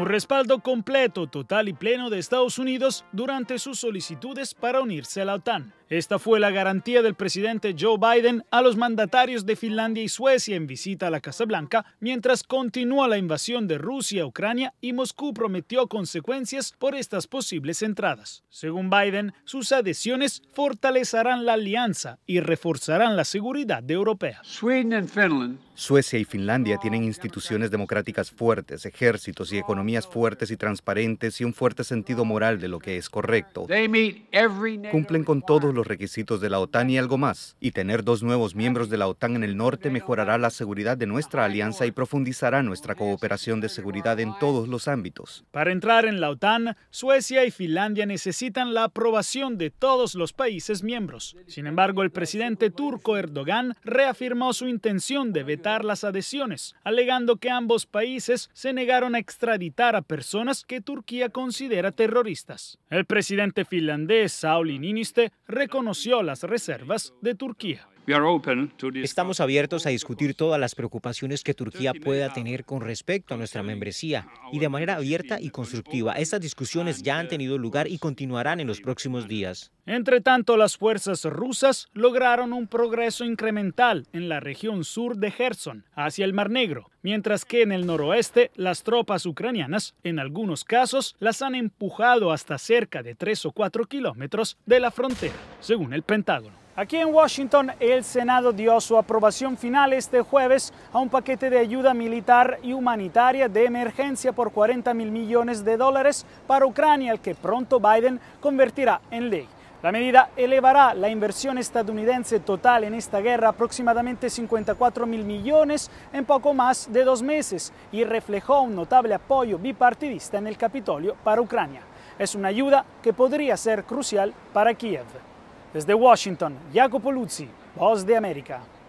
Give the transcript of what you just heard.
un respaldo completo, total y pleno de Estados Unidos durante sus solicitudes para unirse a la OTAN. Esta fue la garantía del presidente Joe Biden a los mandatarios de Finlandia y Suecia en visita a la Casa Blanca, mientras continúa la invasión de Rusia Ucrania y Moscú prometió consecuencias por estas posibles entradas. Según Biden, sus adhesiones fortalecerán la alianza y reforzarán la seguridad europea. Suecia y Finlandia tienen instituciones democráticas fuertes, ejércitos y economías fuertes y transparentes y un fuerte sentido moral de lo que es correcto. Cumplen con todos los los requisitos de la OTAN y algo más. Y tener dos nuevos miembros de la OTAN en el norte mejorará la seguridad de nuestra alianza y profundizará nuestra cooperación de seguridad en todos los ámbitos. Para entrar en la OTAN, Suecia y Finlandia necesitan la aprobación de todos los países miembros. Sin embargo, el presidente turco Erdogan reafirmó su intención de vetar las adhesiones, alegando que ambos países se negaron a extraditar a personas que Turquía considera terroristas. El presidente finlandés Sauli Niinistö conoció las reservas de Turquía. Estamos abiertos a discutir todas las preocupaciones que Turquía pueda tener con respecto a nuestra membresía y de manera abierta y constructiva. Estas discusiones ya uh, han tenido lugar y continuarán en los próximos días. Entre tanto, las fuerzas rusas lograron un progreso incremental en la región sur de Gerson, hacia el Mar Negro, mientras que en el noroeste las tropas ucranianas, en algunos casos, las han empujado hasta cerca de tres o cuatro kilómetros de la frontera, según el Pentágono. Aquí en Washington, el Senado dio su aprobación final este jueves a un paquete de ayuda militar y humanitaria de emergencia por 40 mil millones de dólares para Ucrania, el que pronto Biden convertirá en ley. La medida elevará la inversión estadounidense total en esta guerra aproximadamente 54 mil millones en poco más de dos meses y reflejó un notable apoyo bipartidista en el Capitolio para Ucrania. Es una ayuda que podría ser crucial para Kiev. Desde Washington, Jacopo Luzzi, Voz de América.